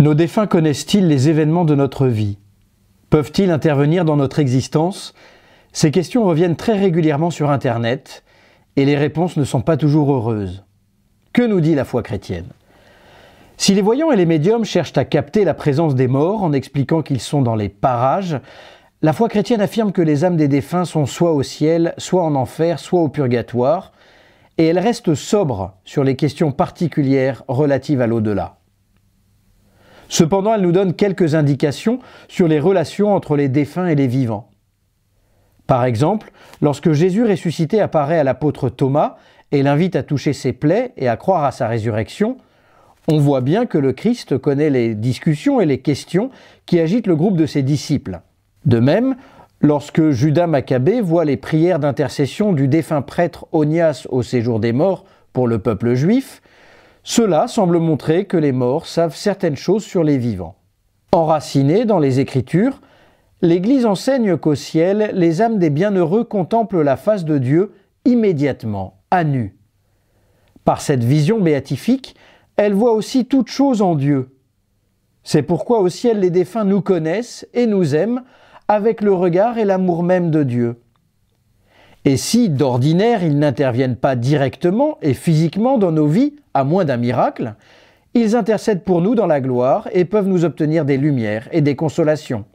Nos défunts connaissent-ils les événements de notre vie Peuvent-ils intervenir dans notre existence Ces questions reviennent très régulièrement sur Internet et les réponses ne sont pas toujours heureuses. Que nous dit la foi chrétienne Si les voyants et les médiums cherchent à capter la présence des morts en expliquant qu'ils sont dans les parages, la foi chrétienne affirme que les âmes des défunts sont soit au ciel, soit en enfer, soit au purgatoire, et elle reste sobre sur les questions particulières relatives à l'au-delà. Cependant, elle nous donne quelques indications sur les relations entre les défunts et les vivants. Par exemple, lorsque Jésus ressuscité apparaît à l'apôtre Thomas et l'invite à toucher ses plaies et à croire à sa résurrection, on voit bien que le Christ connaît les discussions et les questions qui agitent le groupe de ses disciples. De même, lorsque Judas Maccabée voit les prières d'intercession du défunt prêtre Onias au séjour des morts pour le peuple juif, cela semble montrer que les morts savent certaines choses sur les vivants. Enracinée dans les Écritures, l'Église enseigne qu'au ciel, les âmes des bienheureux contemplent la face de Dieu immédiatement, à nu. Par cette vision béatifique, elle voit aussi toute chose en Dieu. C'est pourquoi au ciel les défunts nous connaissent et nous aiment avec le regard et l'amour même de Dieu. Et si, d'ordinaire, ils n'interviennent pas directement et physiquement dans nos vies, à moins d'un miracle, ils intercèdent pour nous dans la gloire et peuvent nous obtenir des lumières et des consolations.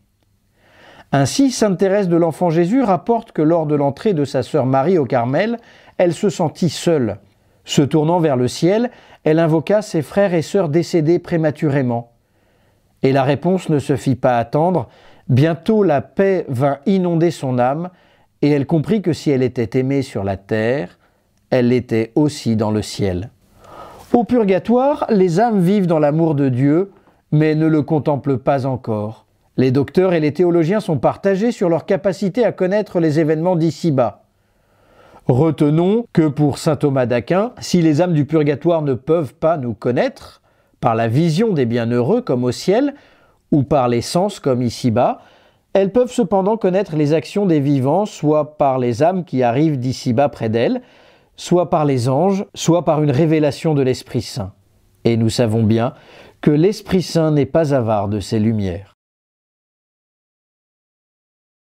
Ainsi, Sainte Thérèse de l'Enfant Jésus rapporte que lors de l'entrée de sa sœur Marie au Carmel, elle se sentit seule. Se tournant vers le ciel, elle invoqua ses frères et sœurs décédés prématurément. Et la réponse ne se fit pas attendre. Bientôt la paix vint inonder son âme, et elle comprit que si elle était aimée sur la terre, elle l'était aussi dans le ciel. Au purgatoire, les âmes vivent dans l'amour de Dieu, mais ne le contemplent pas encore. Les docteurs et les théologiens sont partagés sur leur capacité à connaître les événements d'ici-bas. Retenons que pour saint Thomas d'Aquin, si les âmes du purgatoire ne peuvent pas nous connaître, par la vision des bienheureux comme au ciel, ou par les sens comme ici-bas, elles peuvent cependant connaître les actions des vivants, soit par les âmes qui arrivent d'ici-bas près d'elles, soit par les anges, soit par une révélation de l'Esprit Saint. Et nous savons bien que l'Esprit Saint n'est pas avare de ses lumières.